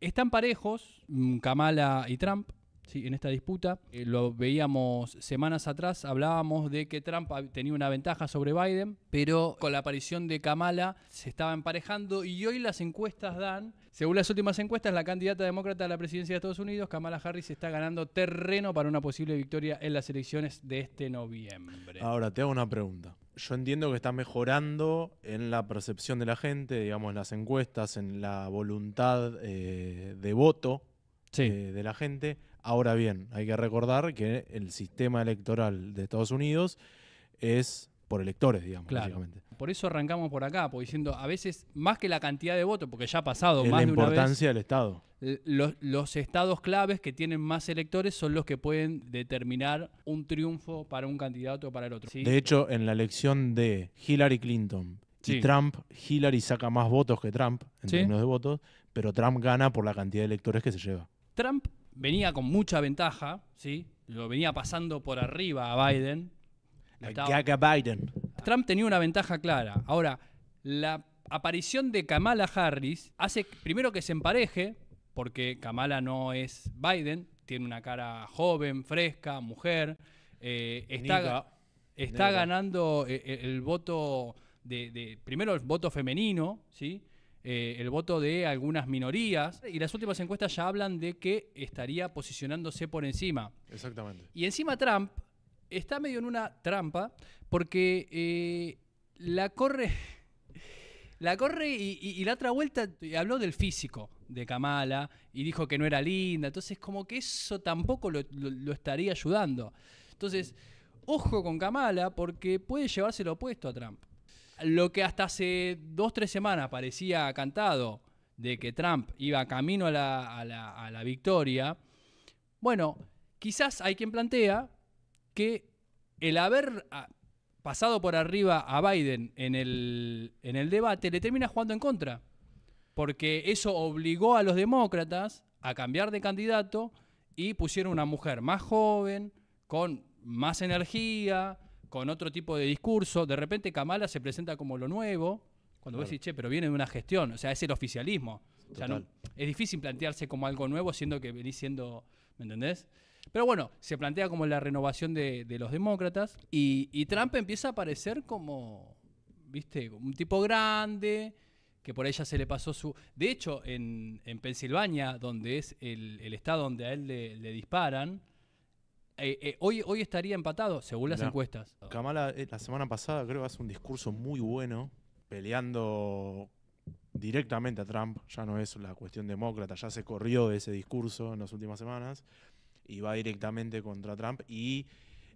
Están parejos mm, Kamala y Trump. en esta disputa eh, lo veíamos semanas atrás, hablábamos de que Trump tenía una ventaja sobre Biden, pero con la aparición de Kamala se estaba emparejando y hoy las encuestas dan, según las últimas encuestas, la candidata demócrata a la presidencia de Estados Unidos, Kamala Harris, está ganando terreno para una posible victoria en las elecciones de este noviembre. Ahora, te hago una pregunta yo entiendo que está mejorando en la percepción de la gente, digamos, en las encuestas, en la voluntad eh, de voto eh, de la gente. Ahora bien, hay que recordar que el sistema electoral de Estados Unidos es por electores, digamos, básicamente. Por eso arrancamos por acá, porque diciendo a veces más que la cantidad de votos, porque ya ha pasado más importancia de una vez, del Estado. Los, estados claves que tienen más electores son los que pueden determinar un triunfo para un candidato o para el otro. De hecho, en la elección de Hillary Clinton y Trump, Hillary saca más votos que Trump en términos de votos, pero Trump gana por la cantidad de electores que se lleva. Trump venía con mucha ventaja, ¿sí? lo venía pasando por arriba a Biden. Gaga Biden. Trump tenía una ventaja clara. Ahora, la aparición de Kamala Harris hace primero que se empareje, porque Kamala no es Biden, tiene una cara joven, fresca, mujer, eh, está, ganando eh, eh, el, voto de, primero el voto femenino, ¿sí? el voto de algunas minorías. Y las últimas encuestas ya hablan de que estaría posicionándose por encima. Exactamente. Y encima Trump está medio en una trampa porque la corre. La corre y, la otra vuelta habló del físico de Kamala y dijo que no era linda. Entonces, como que eso tampoco lo, estaría ayudando. Entonces, ojo con Kamala porque puede llevarse lo opuesto a Trump. Lo que hasta hace dos, tres semanas parecía cantado de que Trump iba camino a la, a la, victoria, bueno, quizás hay quien plantea que el haber ah, pasado por arriba a Biden en el, en el debate le termina jugando en contra porque eso obligó a los demócratas a cambiar de candidato y pusieron una mujer más joven, con más energía, con otro tipo de discurso. De repente Kamala se presenta como lo nuevo, cuando vos decís, che, pero viene de una gestión, o sea, es el oficialismo. es difícil plantearse como algo nuevo, siendo que venís siendo, ¿me entendés? Pero bueno, se plantea como la renovación de, los demócratas y, y Trump empieza a aparecer como, viste, un tipo grande, que por ella se le pasó su... De hecho, en, en Pensilvania, donde es el, estado donde a él le, disparan, eh, eh, hoy, hoy estaría empatado, según las encuestas. Kamala, eh, la semana pasada creo que hace un discurso muy bueno, peleando directamente a Trump. Ya no es la cuestión demócrata, ya se corrió de ese discurso en las últimas semanas y va directamente contra Trump y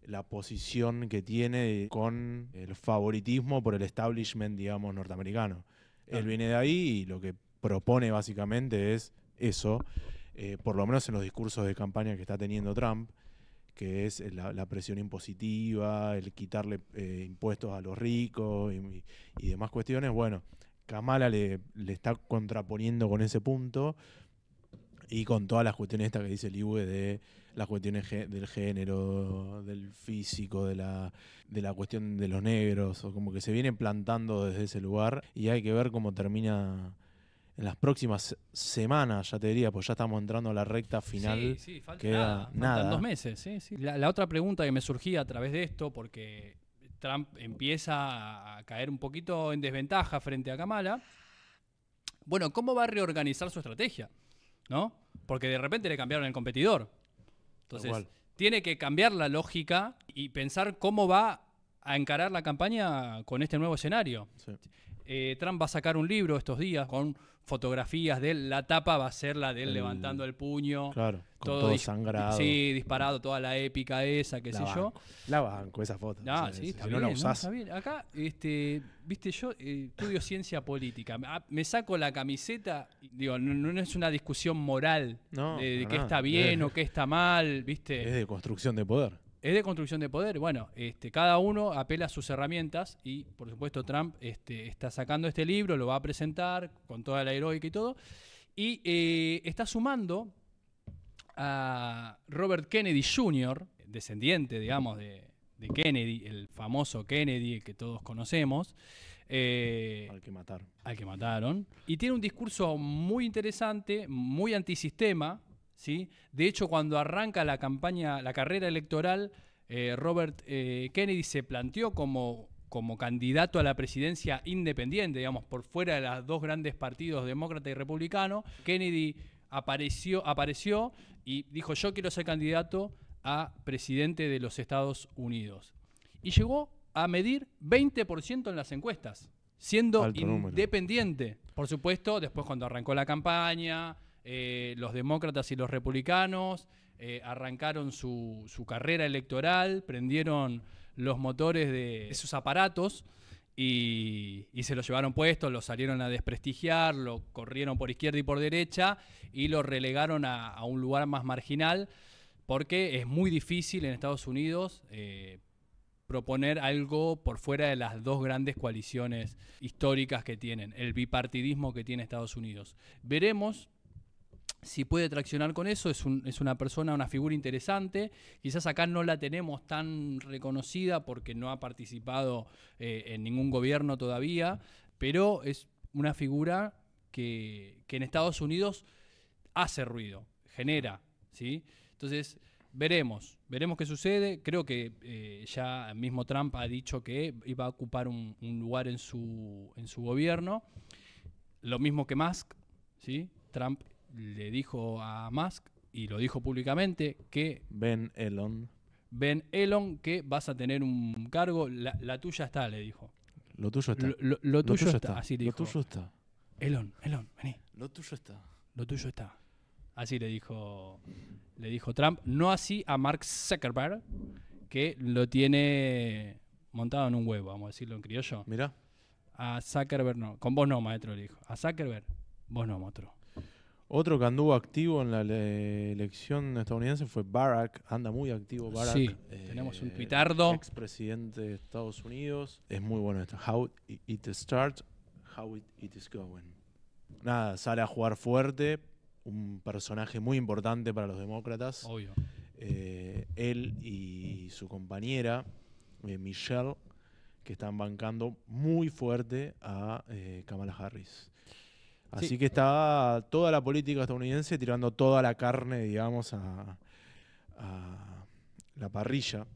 la posición que tiene con el favoritismo por el establishment, digamos, norteamericano. Él ah. viene de ahí y lo que propone básicamente es eso, eh, por lo menos en los discursos de campaña que está teniendo Trump, que es la, presión impositiva, el quitarle eh, impuestos a los ricos y, demás cuestiones. Bueno, Kamala le, está contraponiendo con ese punto y con todas las cuestiones estas que dice el IUE de las cuestiones del género, del físico, de la, cuestión de los negros, o como que se viene plantando desde ese lugar y hay que ver cómo termina en las próximas semanas, ya te diría, pues ya estamos entrando a la recta final. Sí, sí, falta queda nada, dos meses, La, la, otra pregunta que me surgía a través de esto, porque Trump empieza a caer un poquito en desventaja frente a Kamala. Bueno, ¿cómo va a reorganizar su estrategia? ¿No? porque de repente le cambiaron el competidor. Entonces, tiene que cambiar la lógica y pensar cómo va a encarar la campaña con este nuevo escenario. Eh, Trump va a sacar un libro estos días con fotografías de él. La tapa va a ser la de él levantando el puño. Claro, todo, sangrado. Sí, disparado, toda la épica esa, qué sé yo. La banco, esa foto. No, ah, sí, no la usás. Acá, este, viste, yo eh, estudio ciencia política. Ah, me saco la camiseta, digo, no, es una discusión moral de, de qué está bien o qué está mal, viste. Es de construcción de poder es de construcción de poder. Bueno, este, cada uno apela a sus herramientas y, por supuesto, Trump este, está sacando este libro, lo va a presentar con toda la heroica y todo, y eh, está sumando a Robert Kennedy Jr., descendiente, digamos, de, Kennedy, el famoso Kennedy, que todos conocemos. Eh, al que mataron. Al que mataron. Y tiene un discurso muy interesante, muy antisistema, de hecho, cuando arranca la campaña, la carrera electoral, eh, Robert eh, Kennedy se planteó como, como candidato a la presidencia independiente, digamos, por fuera de los dos grandes partidos, demócrata y republicano. Kennedy apareció, apareció y dijo, yo quiero ser candidato a presidente de los Estados Unidos. Y llegó a medir 20% en las encuestas, siendo independiente. Por supuesto, después cuando arrancó la campaña, eh, los demócratas y los republicanos eh, arrancaron su, carrera electoral, prendieron los motores de sus aparatos y, se los llevaron puestos, los salieron a desprestigiar, lo corrieron por izquierda y por derecha y lo relegaron a, un lugar más marginal porque es muy difícil en Estados Unidos eh, proponer algo por fuera de las dos grandes coaliciones históricas que tienen, el bipartidismo que tiene Estados Unidos. Veremos si puede traccionar con eso, es, una persona, una figura interesante. Quizás acá no la tenemos tan reconocida porque no ha participado eh, en ningún gobierno todavía, pero es una figura que, en Estados Unidos hace ruido, genera, Entonces, veremos, veremos qué sucede. Creo que eh, ya mismo Trump ha dicho que iba a ocupar un, lugar en su, gobierno. Lo mismo que Musk, Trump le dijo a Musk, y lo dijo públicamente, que... Ben Elon. Ben Elon, que vas a tener un cargo, la, tuya está, le dijo. Lo tuyo está. Lo, tuyo, está. así dijo. Lo tuyo está. Elon, Elon, vení. Lo tuyo está. Lo tuyo está. Así le dijo, le dijo Trump. No así a Mark Zuckerberg, que lo tiene montado en un huevo, vamos a decirlo en criollo. mira A Zuckerberg no. Con vos no, maestro, le dijo. A Zuckerberg, vos no, maestro otro que anduvo activo en la elección estadounidense fue Barack, anda muy activo Barack. Sí, tenemos un eh, Ex presidente de Estados Unidos. Es muy bueno esto. How it starts, how it, is going. Nada, sale a jugar fuerte, un personaje muy importante para los demócratas. Obvio. Eh, él y su compañera, eh, Michelle, que están bancando muy fuerte a Kamala Harris. Así que está toda la política estadounidense tirando toda la carne, digamos, a, la parrilla.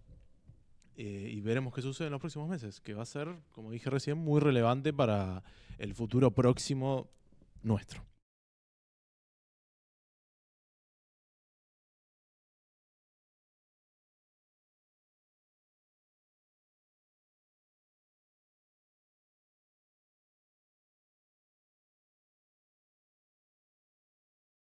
Eh, y veremos qué sucede en los próximos meses, que va a ser, como dije recién, muy relevante para el futuro próximo nuestro.